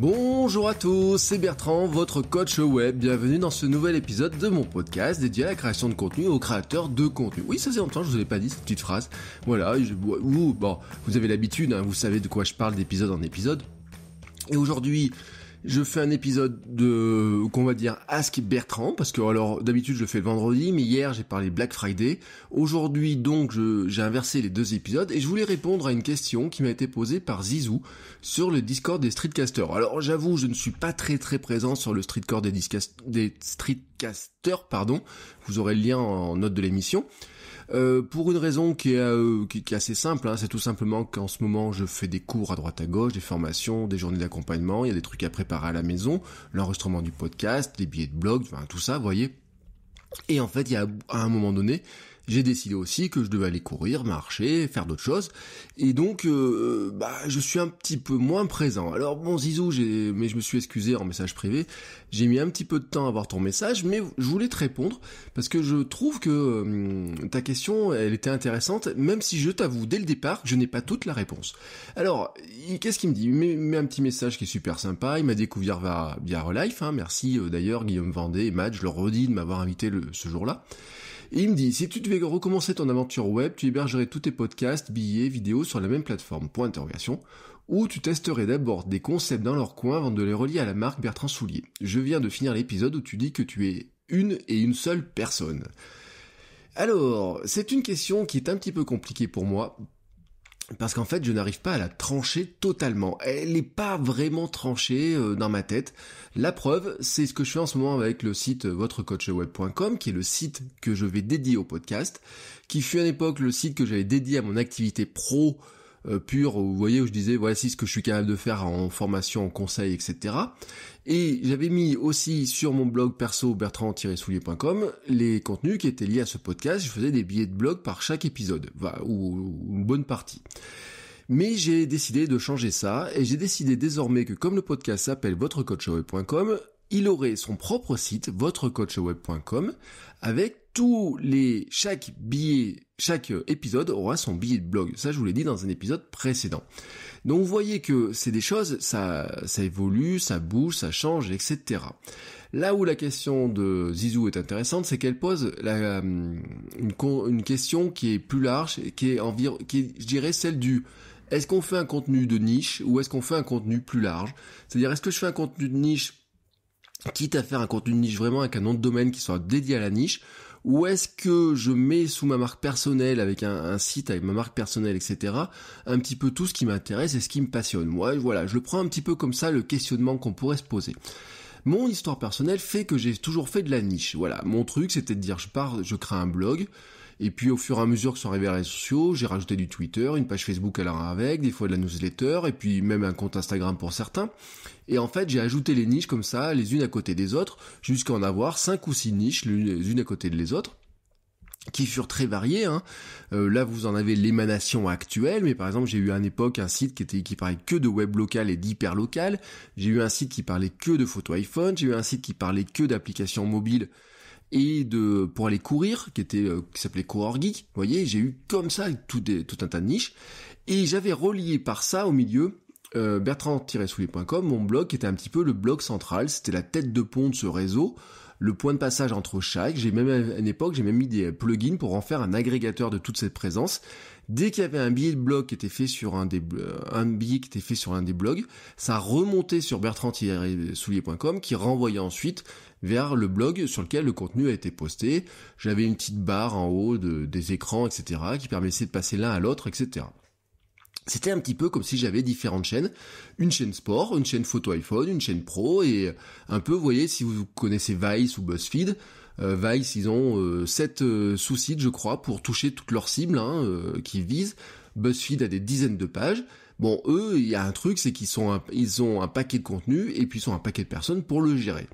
Bonjour à tous, c'est Bertrand, votre coach web. Bienvenue dans ce nouvel épisode de mon podcast dédié à la création de contenu et aux créateurs de contenu. Oui, ça c'est longtemps, je vous l'ai pas dit cette petite phrase. Voilà, bon, vous avez l'habitude, hein, vous savez de quoi je parle d'épisode en épisode. Et aujourd'hui, je fais un épisode de, qu'on va dire, Ask Bertrand, parce que alors d'habitude je le fais le vendredi, mais hier j'ai parlé Black Friday. Aujourd'hui donc j'ai inversé les deux épisodes et je voulais répondre à une question qui m'a été posée par Zizou sur le Discord des Streetcasters. Alors j'avoue, je ne suis pas très très présent sur le Streetcore des, des Streetcasters, pardon. Vous aurez le lien en note de l'émission. Euh, pour une raison qui est, euh, assez simple. Hein, c'est tout simplement qu'en ce moment, je fais des cours à droite à gauche, des formations, des journées d'accompagnement. Il y a des trucs à préparer à la maison, l'enregistrement du podcast, les billets de blog, enfin, tout ça, vous voyez. Et en fait, il y a à un moment donné, j'ai décidé aussi que je devais aller courir, marcher, faire d'autres choses, et donc euh, euh, bah, je suis un petit peu moins présent. Alors bon Zizou, mais je me suis excusé en message privé, j'ai mis un petit peu de temps à voir ton message, mais je voulais te répondre, parce que je trouve que euh, ta question, elle était intéressante, même si je t'avoue, dès le départ, je n'ai pas toute la réponse. Alors, qu'est-ce qu'il me dit Il met un petit message qui est super sympa, il m'a découvert via, via Relife, hein. merci d'ailleurs Guillaume Vendée et Matt, je leur redis de m'avoir invité ce jour-là il me dit, si tu devais recommencer ton aventure web, tu hébergerais tous tes podcasts, billets, vidéos sur la même plateforme, point d'interrogation, ou tu testerais d'abord des concepts dans leur coin avant de les relier à la marque Bertrand Soulier. Je viens de finir l'épisode où tu dis que tu es une et une seule personne. Alors, c'est une question qui est un petit peu compliquée pour moi, parce qu'en fait je n'arrive pas à la trancher totalement. Elle n'est pas vraiment tranchée euh, dans ma tête. La preuve, c'est ce que je fais en ce moment avec le site euh, votrecoachweb.com, qui est le site que je vais dédier au podcast, qui fut à l'époque le site que j'avais dédié à mon activité pro euh, pur, vous voyez, où je disais, voici ce que je suis capable de faire en formation, en conseil, etc. Et j'avais mis aussi sur mon blog perso bertrand-soulier.com les contenus qui étaient liés à ce podcast. Je faisais des billets de blog par chaque épisode, ou une bonne partie. Mais j'ai décidé de changer ça et j'ai décidé désormais que comme le podcast s'appelle votrecoachweb.com, il aurait son propre site, votrecoachweb.com, avec tous les, chaque billet, chaque euh, épisode aura son billet de blog. Ça, je vous l'ai dit dans un épisode précédent. Donc, vous voyez que c'est des choses, ça, ça évolue, ça bouge, ça change, etc. Là où la question de Zizou est intéressante, c'est qu'elle pose euh, une, question qui est plus large, qui est environ, qui je dirais, celle du est-ce qu'on fait un contenu de niche ou est-ce qu'on fait un contenu plus large C'est-à-dire, est-ce que je fais un contenu de niche, quitte à faire un contenu de niche vraiment avec un nom de domaine qui soit dédié à la niche, ou est-ce que je mets sous ma marque personnelle avec un, site avec ma marque personnelle etc un petit peu tout ce qui m'intéresse et ce qui me passionne moi voilà je le prends un petit peu comme ça le questionnement qu'on pourrait se poser mon histoire personnelle fait que j'ai toujours fait de la niche voilà mon truc c'était de dire je pars je crée un blog et puis au fur et à mesure que sont arrivés les réseaux sociaux, j'ai rajouté du Twitter, une page Facebook à l'heure avec, des fois de la newsletter, et puis même un compte Instagram pour certains. Et en fait, j'ai ajouté les niches comme ça, les unes à côté des autres, jusqu'à en avoir cinq ou six niches, les unes à côté des autres qui furent très variées. Hein. Euh, là, vous en avez l'émanation actuelle, mais par exemple, j'ai eu à une époque un site qui était qui parlait que de web local et d'hyper local. J'ai eu un site qui parlait que de photos iPhone. J'ai eu un site qui parlait que d'applications mobiles et de pour aller courir qui était euh, qui s'appelait coureur geek. Vous voyez, j'ai eu comme ça tout des, tout un tas de niches et j'avais relié par ça au milieu euh, bertrand-soulier.com, mon blog qui était un petit peu le blog central, c'était la tête de pont de ce réseau, le point de passage entre chaque. J'ai même à une époque, j'ai même mis des plugins pour en faire un agrégateur de toute cette présence. Dès qu'il y avait un billet de blog qui était fait sur un des un billet qui était fait sur un des blogs, ça remontait sur bertrand-soulier.com qui renvoyait ensuite vers le blog sur lequel le contenu a été posté. J'avais une petite barre en haut de, des écrans, etc., qui permettait de passer l'un à l'autre, etc. C'était un petit peu comme si j'avais différentes chaînes, une chaîne sport, une chaîne photo iPhone, une chaîne pro, et un peu, vous voyez, si vous connaissez Vice ou BuzzFeed, euh, Vice, ils ont euh, sept euh, sous-sites, je crois, pour toucher toutes leurs cibles hein, qui visent. BuzzFeed a des dizaines de pages. Bon, eux, il y a un truc, c'est qu'ils sont ils ont un paquet de contenu et puis ils un paquet de personnes pour le gérer.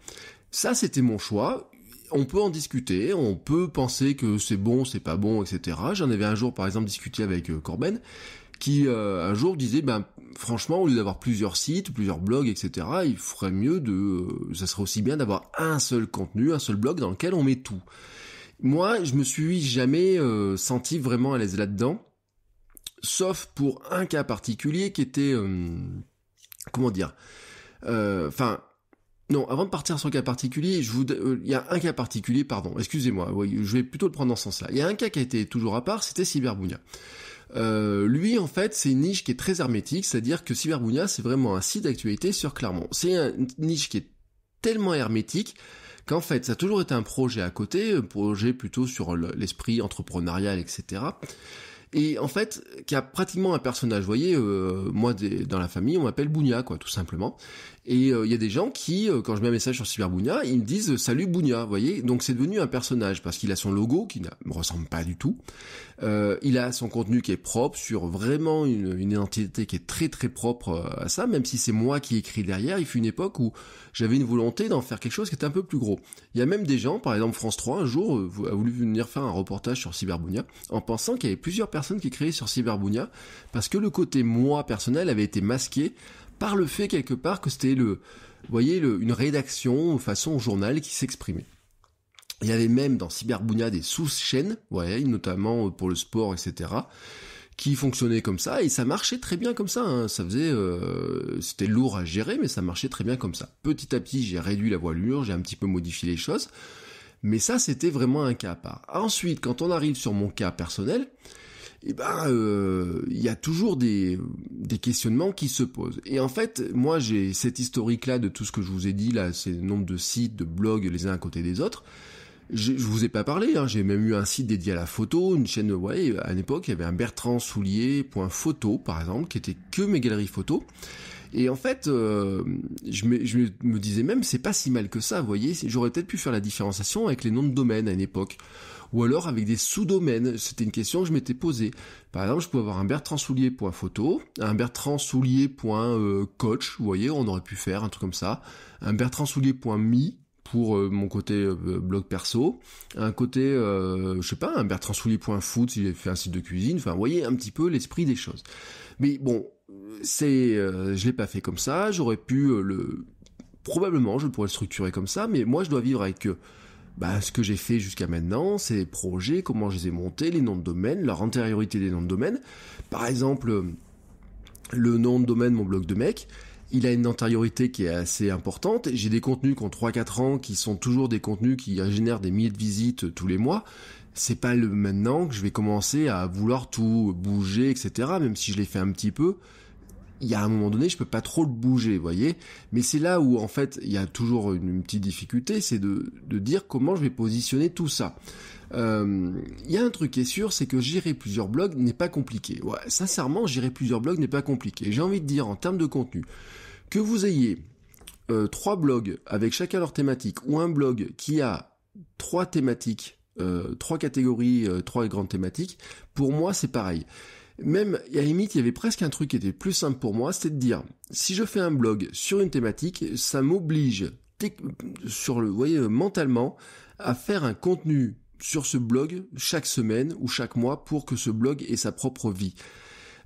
Ça, c'était mon choix. On peut en discuter, on peut penser que c'est bon, c'est pas bon, etc. J'en avais un jour, par exemple, discuté avec euh, Corben, qui euh, un jour disait, ben franchement, au lieu d'avoir plusieurs sites, plusieurs blogs, etc., il ferait mieux de... Euh, ça serait aussi bien d'avoir un seul contenu, un seul blog dans lequel on met tout. Moi, je me suis jamais senti vraiment à l'aise là-dedans, sauf pour un cas particulier qui était... comment dire Enfin non, avant de partir sur le cas particulier, je vous, euh, il y a un cas particulier, pardon, excusez-moi, je vais plutôt le prendre dans ce sens-là. Il y a un cas qui a été toujours à part, c'était Cyberbunia. Euh, lui, en fait, c'est une niche qui est très hermétique, c'est-à-dire que Cyberbunia, c'est vraiment un site d'actualité sur Clermont. C'est une niche qui est tellement hermétique qu'en fait, ça a toujours été un projet à côté, un projet plutôt sur l'esprit entrepreneurial, etc et en fait qui a pratiquement un personnage. Vous voyez, euh, moi dans la famille, on m'appelle Bounia, quoi, tout simplement. Et euh, il y a des gens qui, euh, quand je mets un message sur Cyber Bounia, ils me disent salut Bounia, vous voyez. Donc c'est devenu un personnage parce qu'il a son logo qui ne me ressemble pas du tout. il a son contenu qui est propre sur vraiment une, identité qui est très très propre à ça, même si c'est moi qui écris derrière. Il fut une époque où j'avais une volonté d'en faire quelque chose qui était un peu plus gros. Il y a même des gens, par exemple France 3, un jour a voulu venir faire un reportage sur Cyberbounia en pensant qu'il y avait plusieurs personne qui créait sur Cyberbunia, parce que le côté moi personnel avait été masqué par le fait quelque part que c'était le, voyez, une rédaction façon journal qui s'exprimait. Il y avait même dans Cyberbunia des sous-chaînes, voyez notamment euh, pour le sport, etc., qui fonctionnaient comme ça, et ça marchait très bien comme ça. Hein. Ça faisait, euh, c'était lourd à gérer, mais ça marchait très bien comme ça. Petit à petit, j'ai réduit la voilure, j'ai un petit peu modifié les choses, mais ça, c'était vraiment un cas à part. Ensuite, quand on arrive sur mon cas personnel, eh ben, il euh, y a toujours des, des, questionnements qui se posent. Et en fait, moi, j'ai cette historique-là de tout ce que je vous ai dit, là, ces nombres de sites, de blogs, les uns à côté des autres. Je, je vous ai pas parlé, hein, j'ai même eu un site dédié à la photo, une chaîne, voyez, à l'époque, il y avait un Bertrand Soulier.photo, par exemple, qui était que mes galeries photos. Et en fait, euh, je, me, je, me, disais même, c'est pas si mal que ça, vous voyez, j'aurais peut-être pu faire la différenciation avec les noms de domaine à une époque ou alors avec des sous-domaines. C'était une question que je m'étais posée. Par exemple, je pouvais avoir un Bertrand Soulier.photo, un Bertrand euh, vous voyez, on aurait pu faire un truc comme ça, un Bertrand pour euh, mon côté euh, blog perso, un côté, je sais pas, un Bertrand si j'ai fait un site de cuisine, enfin, vous voyez un petit peu l'esprit des choses. Mais bon, c'est, je l'ai pas fait comme ça, j'aurais pu le, probablement, je pourrais le structurer comme ça, mais moi je dois vivre avec bah, ce que j'ai fait jusqu'à maintenant, ces projets, comment je les ai montés, les noms de domaine, leur antériorité des noms de domaine. Par exemple, euh, le nom de domaine, mon blog de mec, il a une antériorité qui est assez importante. J'ai des contenus qui ont 3-4 ans, qui sont toujours des contenus qui génèrent des milliers de visites euh, tous les mois. C'est pas le maintenant que je vais commencer à vouloir tout bouger, etc. Même si je l'ai fait un petit peu, il y a un moment donné, je peux pas trop le bouger, vous voyez. Mais c'est là où, en fait, il y a toujours une, petite difficulté, c'est de, dire comment je vais positionner tout ça. Euh, il y a un truc qui est sûr, c'est que gérer plusieurs blogs n'est pas compliqué. sincèrement, gérer plusieurs blogs n'est pas compliqué. J'ai envie de dire, en termes de contenu, que vous ayez euh, trois blogs avec chacun leur thématique, ou un blog qui a trois thématiques, euh, trois catégories, trois grandes thématiques, pour moi, c'est pareil. Même, à la limite, il y avait presque un truc qui était plus simple pour moi, c'était de dire, si je fais un blog sur une thématique, ça m'oblige, sur le, voyez, euh, mentalement, à faire un contenu sur ce blog chaque semaine ou chaque mois pour que ce blog ait sa propre vie.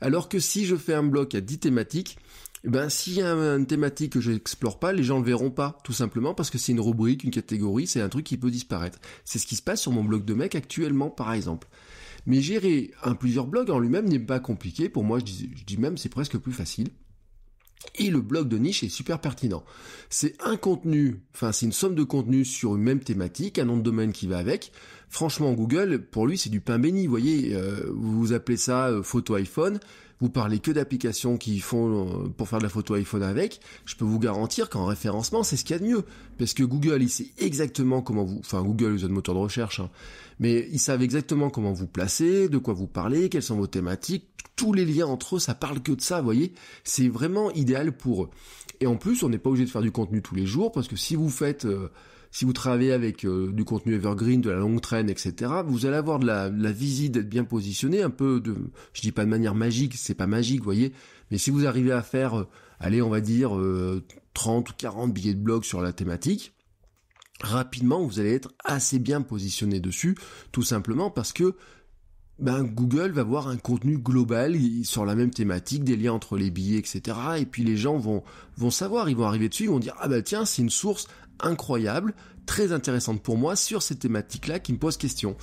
Alors que si je fais un blog à 10 thématiques, eh ben s'il y a une thématique que je n'explore pas, les gens le verront pas, tout simplement parce que c'est une rubrique, une catégorie, c'est un truc qui peut disparaître. C'est ce qui se passe sur mon blog de mec actuellement, par exemple. Mais gérer un plusieurs blogs en lui-même n'est pas compliqué. Pour moi, je dis, même c'est presque plus facile. Et le blog de niche est super pertinent. C'est un contenu, enfin c'est une somme de contenu sur une même thématique, un nom de domaine qui va avec. Franchement, Google, pour lui, c'est du pain béni. Vous voyez, euh, vous appelez ça euh, photo iPhone, vous parlez que d'applications qui font euh, pour faire de la photo iPhone avec, je peux vous garantir qu'en référencement, c'est ce qu'il y a de mieux. Parce que Google, il sait exactement comment vous... Enfin, Google, ont un moteur de recherche, hein. mais ils savent exactement comment vous placer, de quoi vous parlez, quelles sont vos thématiques, tous les liens entre eux, ça parle que de ça, vous voyez. C'est vraiment idéal pour eux. Et en plus, on n'est pas obligé de faire du contenu tous les jours, parce que si vous faites... Euh, si vous travaillez avec euh, du contenu evergreen, de la longue traîne, etc., vous allez avoir de la, visite d'être bien positionné, un peu de, je dis pas de manière magique, c'est pas magique, vous voyez, mais si vous arrivez à faire, euh, allez, on va dire, 30 euh, ou 40 billets de blog sur la thématique, rapidement, vous allez être assez bien positionné dessus, tout simplement parce que ben, Google va voir un contenu global sur la même thématique, des liens entre les billets, etc. Et puis les gens vont, vont savoir, ils vont arriver dessus, ils vont dire, ah bah tiens, c'est une source incroyable, très intéressante pour moi sur ces thématiques-là qui me posent question.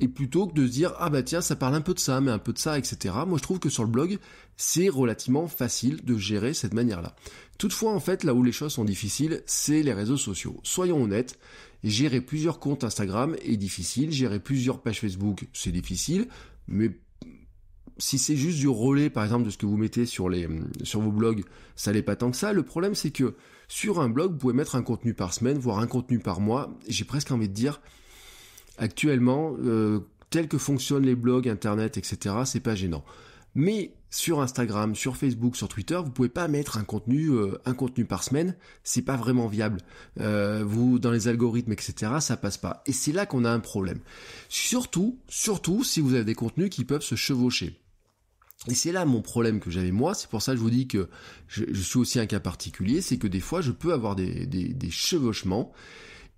Et plutôt que de se dire, ah bah tiens, ça parle un peu de ça, mais un peu de ça, etc. Moi, je trouve que sur le blog, c'est relativement facile de gérer cette manière-là. Toutefois, en fait, là où les choses sont difficiles, c'est les réseaux sociaux. Soyons honnêtes, gérer plusieurs comptes Instagram est difficile, gérer plusieurs pages Facebook, c'est difficile, mais si c'est juste du relais, par exemple, de ce que vous mettez sur, les, hum, sur vos blogs, ça n'est pas tant que ça. Le problème, c'est que sur un blog, vous pouvez mettre un contenu par semaine, voire un contenu par mois. J'ai presque envie de dire, actuellement, euh, tel que fonctionnent les blogs, internet, etc., c'est pas gênant. Mais sur Instagram, sur Facebook, sur Twitter, vous pouvez pas mettre un contenu, euh, un contenu par semaine, c'est pas vraiment viable. Euh, vous, dans les algorithmes, etc., ça passe pas. Et c'est là qu'on a un problème. Surtout, surtout si vous avez des contenus qui peuvent se chevaucher. Et c'est là mon problème que j'avais moi, c'est pour ça que je vous dis que je, suis aussi un cas particulier, c'est que des fois je peux avoir des, chevauchements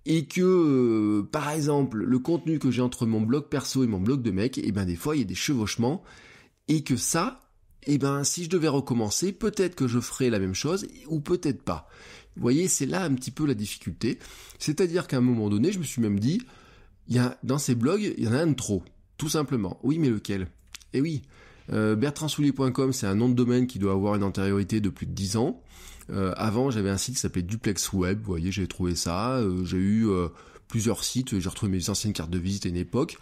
et que euh, par exemple le contenu que j'ai entre mon blog perso et mon blog de mec, et eh bien des fois il y a des chevauchements et que ça, et eh ben si je devais recommencer, peut-être que je ferais la même chose ou peut-être pas. Vous voyez, c'est là un petit peu la difficulté, c'est-à-dire qu'à un moment donné, je me suis même dit, il y a dans ces blogs, il y en a un de trop, tout simplement. Oui, mais lequel Eh oui. Euh, c'est un nom de domaine qui doit avoir une antériorité de plus de 10 ans. Euh, avant, j'avais un site qui s'appelait Duplex Web, vous voyez, j'ai trouvé ça. Euh, j'ai eu euh, plusieurs sites, j'ai retrouvé mes anciennes cartes de visite à une époque.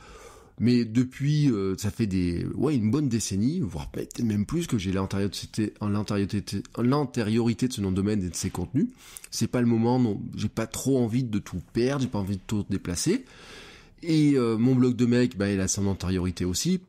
Mais depuis, ça fait des, ouais, une bonne décennie, voire peut-être même plus, que j'ai l'antériorité, de ce nom de domaine et de ses contenus. C'est pas le moment, non, j'ai pas trop envie de tout perdre, j'ai pas envie de tout déplacer. Et mon blog de mec, bah, il a son antériorité aussi,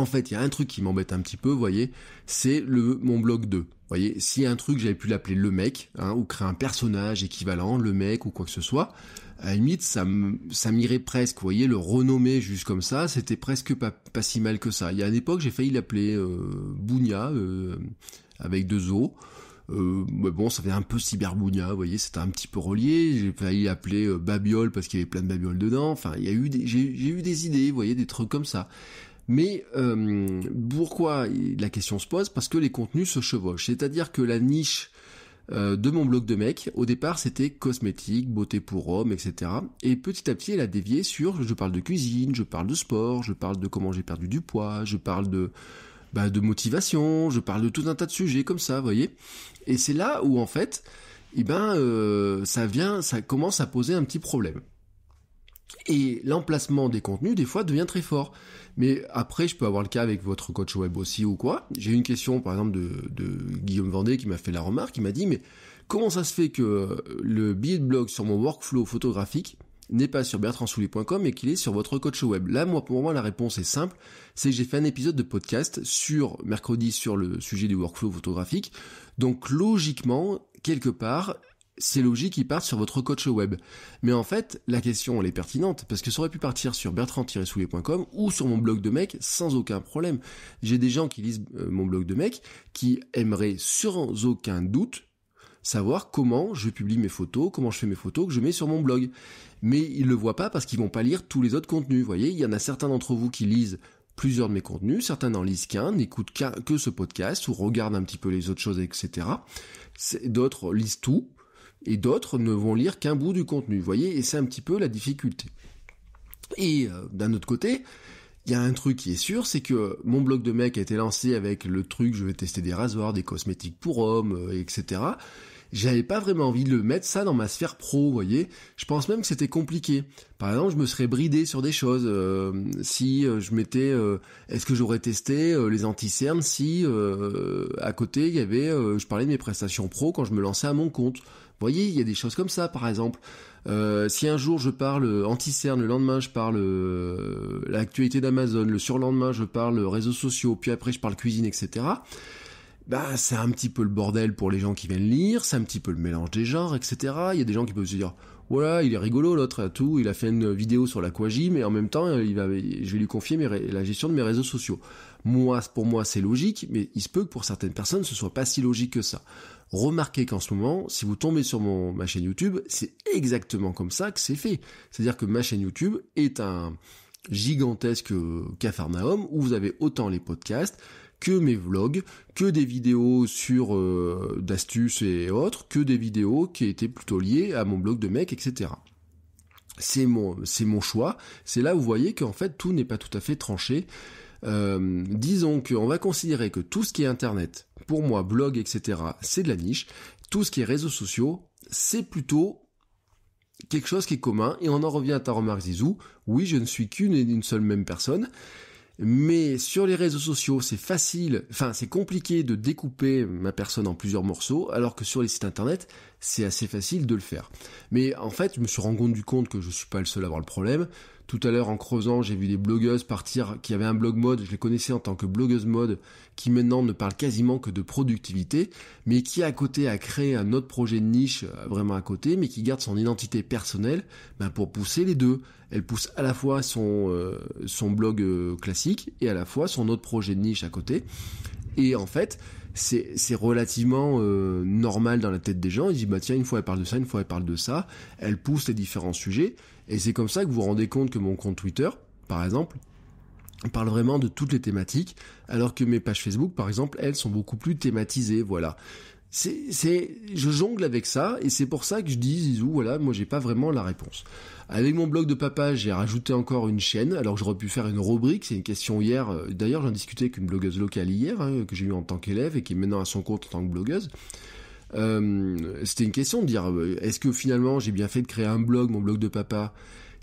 en fait, il y a un truc qui m'embête un petit peu, vous voyez, c'est le mon blog 2. voyez, si un truc, j'avais pu l'appeler le mec, hein, ou créer un personnage équivalent, le mec ou quoi que ce soit, à la limite, ça m'irait presque, vous voyez, le renommer juste comme ça, c'était presque pas, si mal que ça. Il y a une époque, j'ai failli l'appeler euh, Bounia, euh, avec deux O. Euh, bon, ça fait un peu cyberbounia, vous voyez, c'était un petit peu relié. J'ai failli l'appeler euh, Babiole parce qu'il y avait plein de Babiole dedans. Enfin, il eu, j'ai eu des idées, vous voyez, des trucs comme ça. Mais euh, pourquoi la question se pose Parce que les contenus se chevauchent. C'est-à-dire que la niche euh, de mon blog de mec, au départ c'était cosmétique, beauté pour hommes, etc. Et petit à petit elle a dévié sur je parle de cuisine, je parle de sport, je parle de comment j'ai perdu du poids, je parle de, bah, de motivation, je parle de tout un tas de sujets comme ça, vous voyez. Et c'est là où en fait, eh ben, euh, ça vient, ça commence à poser un petit problème. Et l'emplacement des contenus, des fois, devient très fort. Mais après, je peux avoir le cas avec votre coach web aussi ou quoi. J'ai une question, par exemple, de, de Guillaume Vendée qui m'a fait la remarque. Il m'a dit, mais comment ça se fait que le billet de blog sur mon workflow photographique n'est pas sur bertrandsouli.com et qu'il est sur votre coach web. Là, moi, pour moi, la réponse est simple. C'est que j'ai fait un épisode de podcast sur mercredi sur le sujet du workflow photographique. Donc, logiquement, quelque part, c'est logique qu'ils partent sur votre coach web. Mais en fait, la question, elle est pertinente, parce que ça aurait pu partir sur bertrand-soulier.com ou sur mon blog de mec sans aucun problème. J'ai des gens qui lisent euh, mon blog de mec qui aimeraient sans aucun doute savoir comment je publie mes photos, comment je fais mes photos que je mets sur mon blog. Mais ils le voient pas parce qu'ils vont pas lire tous les autres contenus. Vous voyez, il y en a certains d'entre vous qui lisent plusieurs de mes contenus, certains n'en lisent qu'un, n'écoutent que ce podcast ou regardent un petit peu les autres choses, etc. D'autres lisent tout, et d'autres ne vont lire qu'un bout du contenu, vous voyez, et c'est un petit peu la difficulté. Et euh, d'un autre côté, il y a un truc qui est sûr, c'est que mon blog de mec a été lancé avec le truc je vais tester des rasoirs, des cosmétiques pour hommes, etc. Euh, etc. J'avais pas vraiment envie de le mettre ça dans ma sphère pro, vous voyez. Je pense même que c'était compliqué. Par exemple, je me serais bridé sur des choses. Euh, si je mettais... est-ce que j'aurais testé les anti-cernes si à côté il y avait, je parlais de mes prestations pro quand je me lançais à mon compte. Vous voyez, il y a des choses comme ça, par exemple. Euh, si un jour je parle anti-cerne, le lendemain je parle euh, l'actualité d'Amazon, le surlendemain je parle réseaux sociaux, puis après je parle cuisine, etc. Bah, c'est un petit peu le bordel pour les gens qui viennent lire, c'est un petit peu le mélange des genres, etc. Il y a des gens qui peuvent se dire, voilà, il est rigolo l'autre a tout, il a fait une vidéo sur la l'aquagym, mais en même temps, je vais lui confier la gestion de mes réseaux sociaux. Moi, pour moi, c'est logique, mais il se peut que pour certaines personnes, ce soit pas si logique que ça. Remarquez qu'en ce moment, si vous tombez sur mon, ma chaîne YouTube, c'est exactement comme ça que c'est fait. C'est-à-dire que ma chaîne YouTube est un gigantesque euh, cafarnaum où vous avez autant les podcasts que mes vlogs, que des vidéos sur euh, d'astuces et autres, que des vidéos qui étaient plutôt liées à mon blog de mec, etc. C'est mon, c'est mon choix. C'est là où vous voyez qu'en fait tout n'est pas tout à fait tranché. Euh, disons qu'on va considérer que tout ce qui est Internet, pour moi, blog, etc., c'est de la niche. Tout ce qui est réseaux sociaux, c'est plutôt quelque chose qui est commun. Et on en revient à ta remarque, Zizou. Oui, je ne suis qu'une et d'une seule même personne. Mais sur les réseaux sociaux, c'est facile, enfin c'est compliqué de découper ma personne en plusieurs morceaux, alors que sur les sites internet, c'est assez facile de le faire. Mais en fait, je me suis rendu compte que je ne suis pas le seul à avoir le problème. Tout à l'heure, en creusant, j'ai vu des blogueuses partir qui avaient un blog mode, je les connaissais en tant que blogueuse mode, qui maintenant ne parle quasiment que de productivité, mais qui à côté a créé un autre projet de niche euh, vraiment à côté, mais qui garde son identité personnelle ben, pour pousser les deux. Elle pousse à la fois son, euh, son blog euh, classique et à la fois son autre projet de niche à côté. Et en fait, c'est relativement euh, normal dans la tête des gens. Ils disent bah tiens une fois elle parle de ça, une fois elle parle de ça. Elle pousse les différents sujets et c'est comme ça que vous vous rendez compte que mon compte Twitter, par exemple, parle vraiment de toutes les thématiques, alors que mes pages Facebook, par exemple, elles sont beaucoup plus thématisées. Voilà c'est, je jongle avec ça et c'est pour ça que je dis Zizou, voilà, moi j'ai pas vraiment la réponse. Avec mon blog de papa, j'ai rajouté encore une chaîne, alors j'aurais pu faire une rubrique, c'est une question hier, euh, d'ailleurs j'en discutais avec une blogueuse locale hier, hein, que j'ai eu en tant qu'élève et qui est maintenant à son compte en tant que blogueuse. Euh, c'était une question de dire, euh, est-ce que finalement j'ai bien fait de créer un blog, mon blog de papa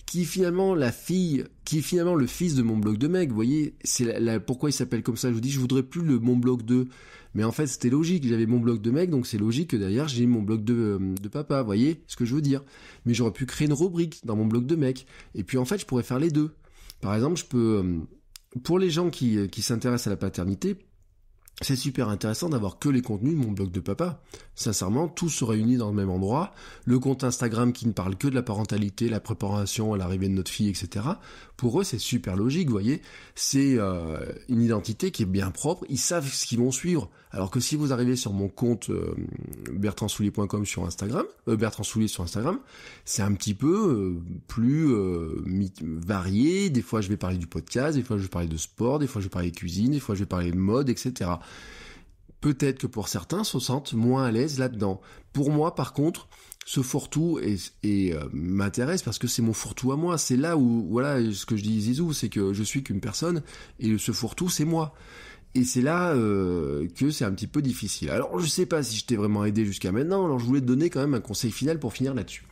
qui est finalement la fille, qui finalement le fils de mon bloc de mec. Vous voyez, c'est la, pourquoi il s'appelle comme ça. Je vous dis, je voudrais plus le mon bloc de... Mais en fait, c'était logique. J'avais mon bloc de mec, donc c'est logique que derrière, j'ai mon bloc de, euh, de papa. Vous voyez ce que je veux dire Mais j'aurais pu créer une rubrique dans mon bloc de mec. Et puis en fait, je pourrais faire les deux. Par exemple, je peux, euh, pour les gens qui, euh, qui s'intéressent à la paternité, c'est super intéressant d'avoir que les contenus de mon blog de papa. Sincèrement, tout se réunit dans le même endroit. Le compte Instagram qui ne parle que de la parentalité, la préparation à l'arrivée de notre fille, etc. Pour eux, c'est super logique, vous voyez. C'est euh, une identité qui est bien propre. Ils savent ce qu'ils vont suivre. Alors que si vous arrivez sur mon compte euh, sur Instagram, euh, sur Instagram, c'est un petit peu euh, plus euh, varié. Des fois, je vais parler du podcast, des fois, je vais parler de sport, des fois, je vais parler de cuisine, des fois, je vais parler de mode, etc. Peut-être que pour certains se sentent moins à l'aise là-dedans. Pour moi, par contre, ce fourre-tout m'intéresse parce que c'est mon fourre-tout à moi. C'est là où, voilà, ce que je dis Zizou, c'est que je suis qu'une personne et ce fourre-tout, c'est moi. Et c'est là euh, que c'est un petit peu difficile. Alors je sais pas si je t'ai vraiment aidé jusqu'à maintenant, alors je voulais te donner quand même un conseil final pour finir là-dessus.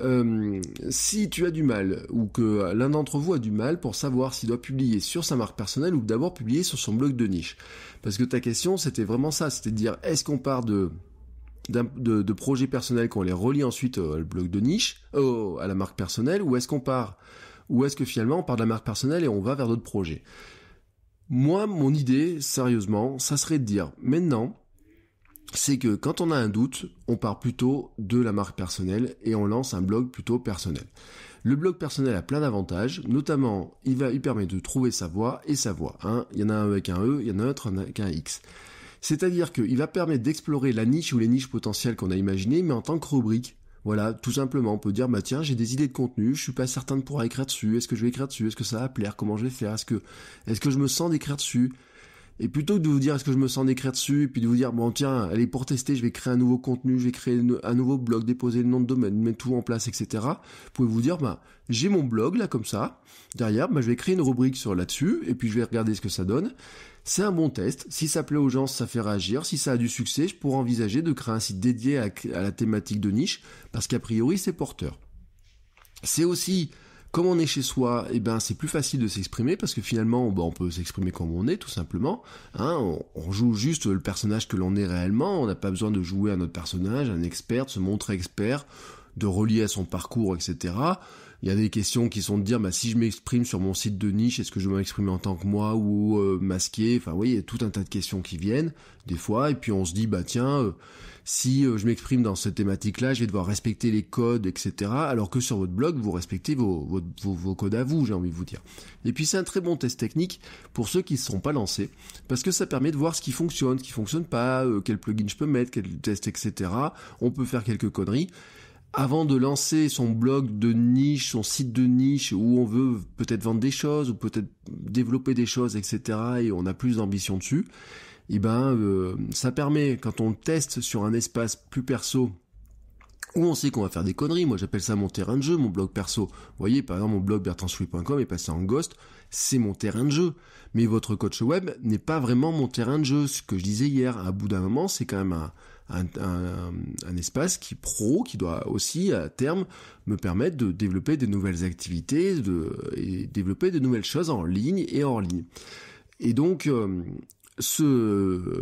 Euh, si tu as du mal ou que l'un d'entre vous a du mal pour savoir s'il doit publier sur sa marque personnelle ou d'abord publier sur son blog de niche. Parce que ta question c'était vraiment ça, c'était de dire est-ce qu'on part de de, projets personnels qu'on les relie ensuite au, blog de niche, à la marque personnelle, ou est-ce qu'on part, ou est-ce que finalement on part de la marque personnelle et on va vers d'autres projets moi, mon idée, sérieusement, ça serait de dire maintenant, c'est que quand on a un doute, on part plutôt de la marque personnelle et on lance un blog plutôt personnel. Le blog personnel a plein d'avantages, notamment il va lui permet de trouver sa voix et sa voix. Hein. Il y en a un avec un E, il y en a un autre avec un X. C'est-à-dire qu'il va permettre d'explorer la niche ou les niches potentielles qu'on a imaginées, mais en tant que rubrique. Voilà, tout simplement, on peut dire, bah tiens, j'ai des idées de contenu, je suis pas certain de pouvoir écrire dessus, est-ce que je vais écrire dessus, est-ce que ça va plaire, comment je vais faire, est-ce que, est-ce que je me sens d'écrire dessus Et plutôt que de vous dire est-ce que je me sens d'écrire dessus, et puis de vous dire, bon tiens, allez, pour tester, je vais créer un nouveau contenu, je vais créer un nouveau blog, déposer le nom de domaine, mettre tout en place, etc. Vous pouvez vous dire, bah, j'ai mon blog, là, comme ça, derrière, bah, je vais créer une rubrique sur là-dessus, et puis je vais regarder ce que ça donne. C'est un bon test. Si ça plaît aux gens, ça fait réagir. Si ça a du succès, je pourrais envisager de créer un site dédié à, la thématique de niche, parce qu'a priori, c'est porteur. C'est aussi, comme on est chez soi, eh ben, c'est plus facile de s'exprimer, parce que finalement, on peut s'exprimer comme on est, tout simplement. Hein. on, joue juste le personnage que l'on est réellement. On n'a pas besoin de jouer un autre personnage, un expert, se montrer expert, de relier à son parcours, etc. Il y a des questions qui sont de dire, bah, si je m'exprime sur mon site de niche, est-ce que je vais m'exprimer en tant que moi ou masquer euh, masqué Enfin, oui, il y a tout un tas de questions qui viennent des fois, et puis on se dit, bah tiens, euh, si euh, je m'exprime dans cette thématique-là, je vais devoir respecter les codes, etc. Alors que sur votre blog, vous respectez vos, vos, vos, codes à vous, j'ai envie de vous dire. Et puis c'est un très bon test technique pour ceux qui ne se sont pas lancés, parce que ça permet de voir ce qui fonctionne, ce qui fonctionne pas, quel plugin je peux mettre, quel test, etc. On peut faire quelques conneries avant de lancer son blog de niche, son site de niche, où on veut peut-être vendre des choses, ou peut-être développer des choses, etc., et on a plus d'ambition dessus, eh ben euh, ça permet, quand on teste sur un espace plus perso, où on sait qu'on va faire des conneries, moi j'appelle ça mon terrain de jeu, mon blog perso. Vous voyez, par exemple, mon blog bertrandsouli.com est passé en ghost, c'est mon terrain de jeu. Mais votre coach web n'est pas vraiment mon terrain de jeu. Ce que je disais hier, à bout d'un moment, c'est quand même un un, espace qui pro, qui doit aussi à terme me permettre de développer des nouvelles activités de, et développer de nouvelles choses en ligne et hors ligne. Et donc, euh, ce,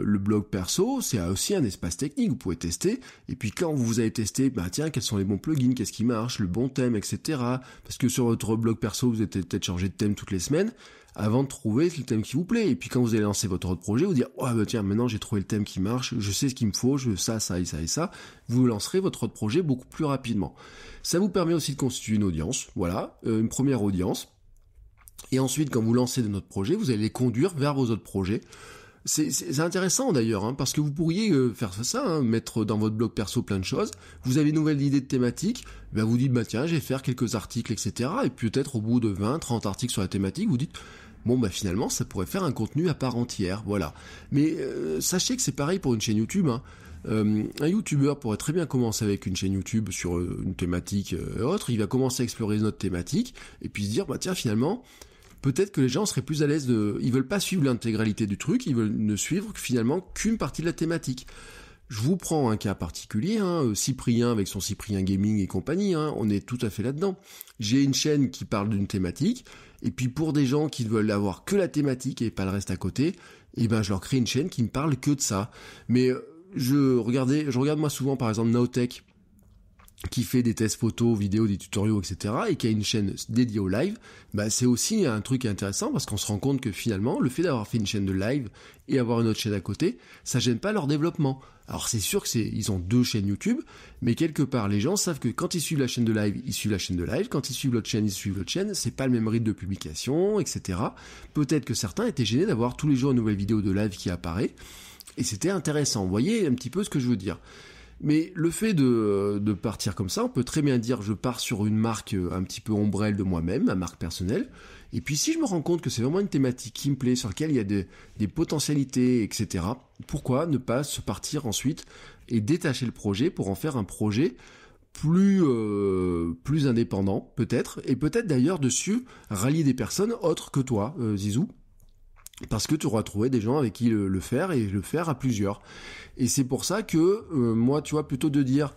le blog perso, c'est aussi un espace technique, vous pouvez tester, et puis quand vous avez testé, bah tiens, quels sont les bons plugins, qu'est-ce qui marche, le bon thème, etc. Parce que sur votre blog perso, vous êtes peut-être changé de thème toutes les semaines, avant de trouver le thème qui vous plaît. Et puis quand vous allez lancer votre autre projet, vous dire, oh bah tiens, maintenant j'ai trouvé le thème qui marche, je sais ce qu'il me faut, je veux ça, ça et ça et ça, vous lancerez votre autre projet beaucoup plus rapidement. Ça vous permet aussi de constituer une audience, voilà, euh, une première audience. Et ensuite, quand vous lancez de notre projet, vous allez les conduire vers vos autres projets. C'est intéressant d'ailleurs, hein, parce que vous pourriez euh, faire ça, hein, mettre dans votre blog perso plein de choses. Vous avez une nouvelle idée de thématique, ben vous dites, bah tiens, je vais faire quelques articles, etc. Et peut-être au bout de 20, 30 articles sur la thématique, vous dites, bon bah finalement, ça pourrait faire un contenu à part entière, voilà. Mais euh, sachez que c'est pareil pour une chaîne YouTube. Hein. Euh, un YouTuber pourrait très bien commencer avec une chaîne YouTube sur une thématique autre. Il va commencer à explorer autre thématique et puis se dire, bah tiens, finalement peut-être que les gens seraient plus à l'aise de... Ils veulent pas suivre l'intégralité du truc, ils veulent ne suivre finalement qu'une partie de la thématique. Je vous prends un cas particulier, hein, euh, Cyprien avec son Cyprien Gaming et compagnie, hein, on est tout à fait là-dedans. J'ai une chaîne qui parle d'une thématique, et puis pour des gens qui veulent avoir que la thématique et pas le reste à côté, eh ben je leur crée une chaîne qui ne parle que de ça. Mais euh, je regardais, je regarde moi souvent par exemple Naotech, qui fait des tests photos, vidéos, des tutoriels, etc., et qui a une chaîne dédiée au live, bah c'est aussi un truc intéressant parce qu'on se rend compte que finalement, le fait d'avoir fait une chaîne de live et avoir une autre chaîne à côté, ça gêne pas leur développement. Alors c'est sûr que c'est, ils ont deux chaînes YouTube, mais quelque part les gens savent que quand ils suivent la chaîne de live, ils suivent la chaîne de live, quand ils suivent l'autre chaîne, ils suivent l'autre chaîne, c'est pas le même rythme de publication, etc. Peut-être que certains étaient gênés d'avoir tous les jours une nouvelle vidéo de live qui apparaît, et c'était intéressant. Vous voyez un petit peu ce que je veux dire. Mais le fait euh, de, partir comme ça, on peut très bien dire je pars sur une marque euh, un petit peu ombrelle de moi-même, ma marque personnelle. Et puis si je me rends compte que c'est vraiment une thématique qui me plaît, sur laquelle il y a des, potentialités, etc., pourquoi ne pas se partir ensuite et détacher le projet pour en faire un projet plus euh, plus indépendant peut-être et peut-être d'ailleurs dessus rallier des personnes autres que toi Zizou parce que tu auras trouvé des gens avec qui le, faire et le faire à plusieurs. Et c'est pour ça que euh, moi, tu vois, plutôt de dire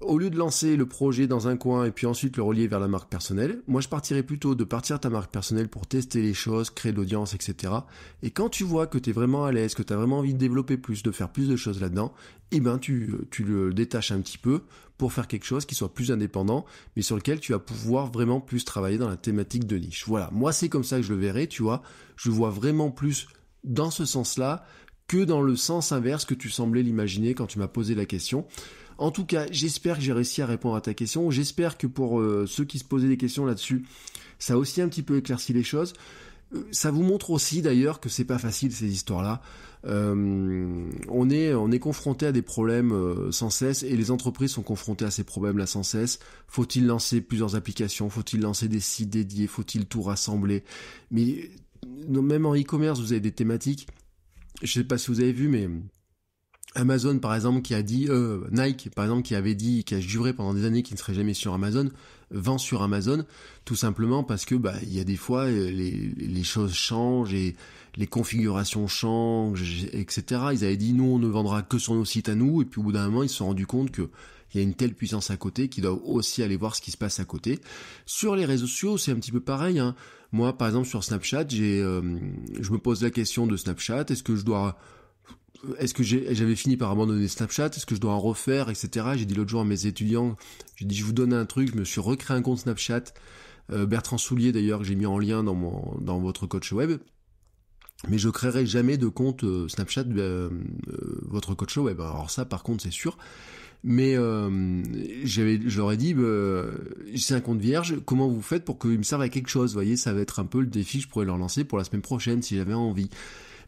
au lieu de lancer le projet dans un coin et puis ensuite le relier vers la marque personnelle, moi je partirais plutôt de partir ta marque personnelle pour tester les choses, créer de l'audience, etc. Et quand tu vois que tu es vraiment à l'aise, que tu as vraiment envie de développer plus, de faire plus de choses là-dedans, eh ben tu, tu le détaches un petit peu pour faire quelque chose qui soit plus indépendant, mais sur lequel tu vas pouvoir vraiment plus travailler dans la thématique de niche. Voilà, moi c'est comme ça que je le verrai, tu vois, je vois vraiment plus dans ce sens-là que dans le sens inverse que tu semblais l'imaginer quand tu m'as posé la question. En tout cas, j'espère que j'ai réussi à répondre à ta question. J'espère que pour euh, ceux qui se posaient des questions là-dessus, ça a aussi un petit peu éclairci les choses. Euh, ça vous montre aussi d'ailleurs que c'est pas facile ces histoires-là. Euh, on est on est confronté à des problèmes euh, sans cesse et les entreprises sont confrontées à ces problèmes-là sans cesse. Faut-il lancer plusieurs applications Faut-il lancer des sites dédiés Faut-il tout rassembler Mais même en e-commerce, vous avez des thématiques. Je sais pas si vous avez vu, mais Amazon par exemple qui a dit Nike par exemple qui avait dit qui a juré pendant des années qu'il ne serait jamais sur Amazon vend sur Amazon, tout simplement parce que bah il y a des fois euh, les, les choses changent et les configurations changent, etc. Ils avaient dit nous on ne vendra que sur nos sites à nous, et puis au bout d'un moment ils se sont rendus compte que il y a une telle puissance à côté qu'ils doivent aussi aller voir ce qui se passe à côté. Sur les réseaux sociaux, c'est un petit peu pareil. Hein. Moi, par exemple, sur Snapchat, j'ai, euh, je me pose la question de Snapchat. Est-ce que je dois est-ce que j'avais fini par abandonner Snapchat Est-ce que je dois en refaire, etc. J'ai dit l'autre jour à mes étudiants, j'ai dit je vous donne un truc, je me suis recréé un compte Snapchat. Euh, Bertrand Soulier d'ailleurs, que j'ai mis en lien dans mon dans votre coach web. Mais je créerai jamais de compte euh, Snapchat euh, votre coach web. Alors ça, par contre, c'est sûr. Mais j'avais, j'aurais dit, bah, c'est un compte vierge. Comment vous faites pour qu'il me serve à quelque chose Vous voyez, ça va être un peu le défi que je pourrais leur lancer pour la semaine prochaine si j'avais envie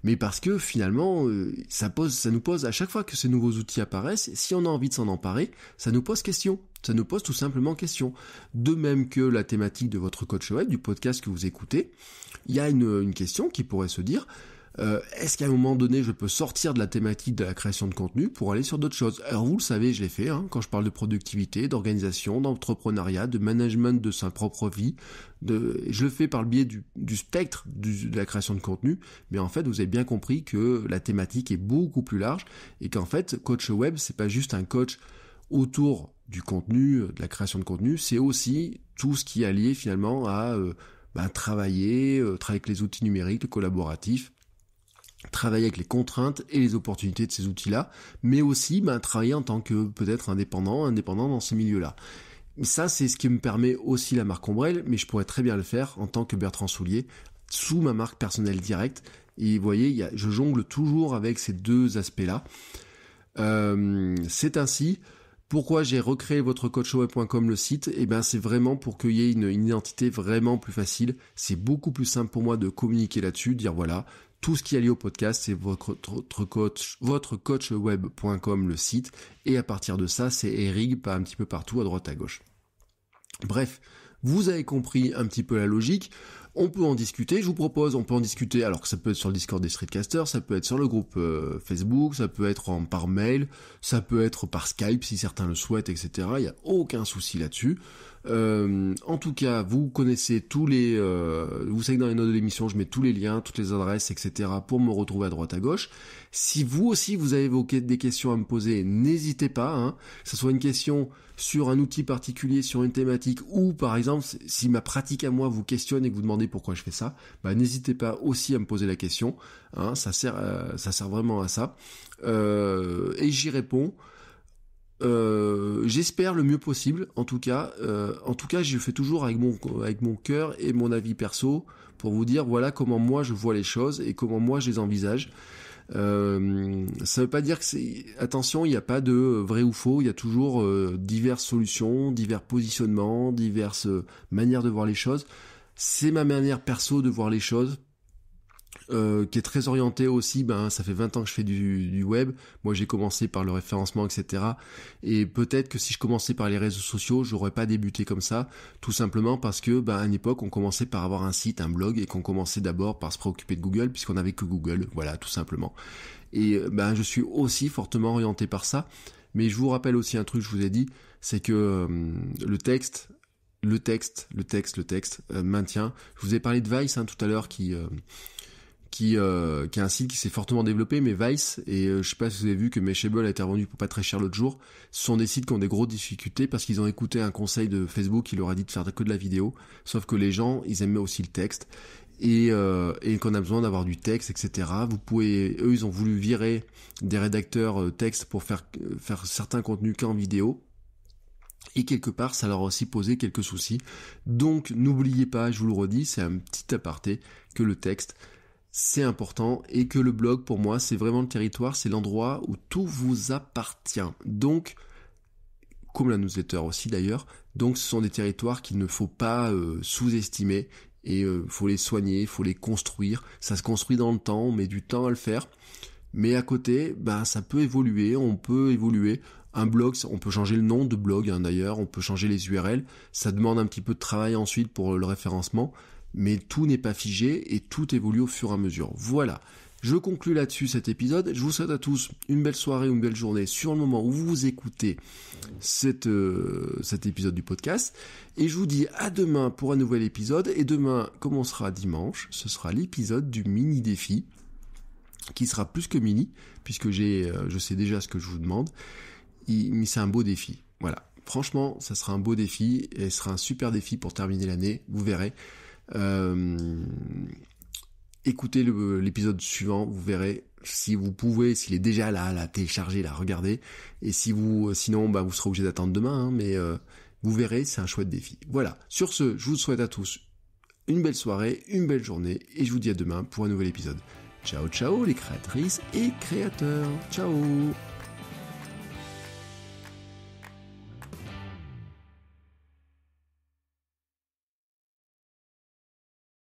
mais parce que finalement, euh, ça, pose, ça nous pose à chaque fois que ces nouveaux outils apparaissent, si on a envie de s'en emparer, ça nous pose question. Ça nous pose tout simplement question. De même que la thématique de votre coach web, du podcast que vous écoutez, il y a une question qui pourrait se dire, euh, est-ce qu'à un moment donné je peux sortir de la thématique de la création de contenu pour aller sur d'autres choses Alors vous le savez, je l'ai fait, hein, quand je parle de productivité, d'organisation, d'entrepreneuriat, de management de sa propre vie, je le fais par le biais du, spectre de la création de contenu, mais en fait vous avez bien compris que la thématique est beaucoup plus large et qu'en fait coach web c'est pas juste un coach autour du contenu, euh, de la création de contenu, c'est aussi tout ce qui est lié finalement à euh, ben, travailler, travailler avec les outils numériques, le collaboratif, travailler avec les contraintes et les opportunités de ces outils-là, mais aussi ben, travailler en tant que peut-être indépendant, indépendant dans ces milieux-là. Ça, c'est ce qui me permet aussi la marque Ombrelle, mais je pourrais très bien le faire en tant que Bertrand Soulier, sous ma marque personnelle directe. Et vous voyez, je jongle toujours avec ces deux aspects-là. Euh, c'est ainsi. Pourquoi j'ai recréé votre comme le site Et eh bien, c'est vraiment pour qu'il y ait une, une identité vraiment plus facile. C'est beaucoup plus simple pour moi de communiquer là-dessus, dire voilà, tout ce qui est lié au podcast, c'est votre, coach, votre le site. Et à partir de ça, c'est pas un petit peu partout, à droite, à gauche. Bref, vous avez compris un petit peu la logique. On peut en discuter, je vous propose, on peut en discuter, alors que ça peut être sur le Discord des Streetcasters, ça peut être sur le groupe euh, Facebook, ça peut être par mail, ça peut être par Skype si certains le souhaitent, etc. Il n'y a aucun souci là-dessus. Euh, en tout cas, vous connaissez tous les... Euh, vous savez que dans les notes de l'émission, je mets tous les liens, toutes les adresses, etc. pour me retrouver à droite à gauche. Si vous aussi, vous avez évoqué des questions à me poser, n'hésitez pas. Hein, que ce soit une question sur un outil particulier, sur une thématique, ou par exemple, si ma pratique à moi vous questionne et que vous demandez pourquoi je fais ça, bah, n'hésitez pas aussi à me poser la question. Hein. ça, sert, euh, ça sert vraiment à ça. et j'y réponds. Euh, j'espère le mieux possible. En tout cas, euh, en tout cas, je fais toujours avec mon avec mon cœur et mon avis perso pour vous dire voilà comment moi je vois les choses et comment moi je les envisage. Euh, ça veut pas dire que c'est attention, il n'y a pas de vrai ou faux. Il y a toujours euh, diverses solutions, divers positionnements, diverses manières de voir les choses. C'est ma manière perso de voir les choses euh, qui est très orienté aussi. Ben, ça fait 20 ans que je fais du, web. Moi, j'ai commencé par le référencement, etc. Et peut-être que si je commençais par les réseaux sociaux, j'aurais pas débuté comme ça, tout simplement parce que, ben, à une époque, on commençait par avoir un site, un blog, et qu'on commençait d'abord par se préoccuper de Google, puisqu'on n'avait que Google. Voilà, tout simplement. Et ben, je suis aussi fortement orienté par ça. Mais je vous rappelle aussi un truc, je vous ai dit, c'est que euh, le texte, le texte, le texte, le texte euh, maintient. Je vous ai parlé de Vice hein, tout à l'heure qui, qui, euh, qui est un site qui s'est fortement développé, mais Vice, et euh, je sais pas si vous avez vu que Meshable a été revendu pour pas très cher l'autre jour, ce sont des sites qui ont des grosses difficultés parce qu'ils ont écouté un conseil de Facebook qui leur a dit de faire que de la vidéo, sauf que les gens, ils aimaient aussi le texte, et, euh, et qu'on a besoin d'avoir du texte, etc. Vous pouvez, eux, ils ont voulu virer des rédacteurs euh, texte pour faire, faire certains contenus qu'en vidéo, et quelque part, ça leur a aussi posé quelques soucis. Donc, n'oubliez pas, je vous le redis, c'est un petit aparté, que le texte, c'est important et que le blog pour moi c'est vraiment le territoire, c'est l'endroit où tout vous appartient. Donc, comme la newsletter aussi d'ailleurs, donc ce sont des territoires qu'il ne faut pas euh, sous-estimer et euh, faut les soigner, faut les construire. Ça se construit dans le temps, on met du temps à le faire. Mais à côté, bah, ça peut évoluer, on peut évoluer. Un blog, on peut changer le nom de blog hein, d'ailleurs, on peut changer les URL. Ça demande un petit peu de travail ensuite pour le référencement, mais tout n'est pas figé et tout évolue au fur et à mesure. Voilà. Je conclue là-dessus cet épisode. Je vous souhaite à tous une belle soirée ou une belle journée sur le moment où vous écoutez euh, cet épisode du podcast. Et je vous dis à demain pour un nouvel épisode. Et demain, commencera sera dimanche, ce sera l'épisode du mini défi qui sera plus que mini puisque j'ai, euh, je sais déjà ce que je vous demande. mais c'est un beau défi. Voilà. Franchement, ça sera un beau défi et ce sera un super défi pour terminer l'année. Vous verrez. Euh, écoutez l'épisode suivant, vous verrez si vous pouvez, s'il est déjà là, la télécharger, la regarder. Et si vous, euh, sinon, bah, vous serez obligé d'attendre demain, hein, mais euh, vous verrez, c'est un chouette défi. Voilà. Sur ce, je vous souhaite à tous une belle soirée, une belle journée, et je vous dis à demain pour un nouvel épisode. Ciao, ciao, les créatrices et créateurs. Ciao.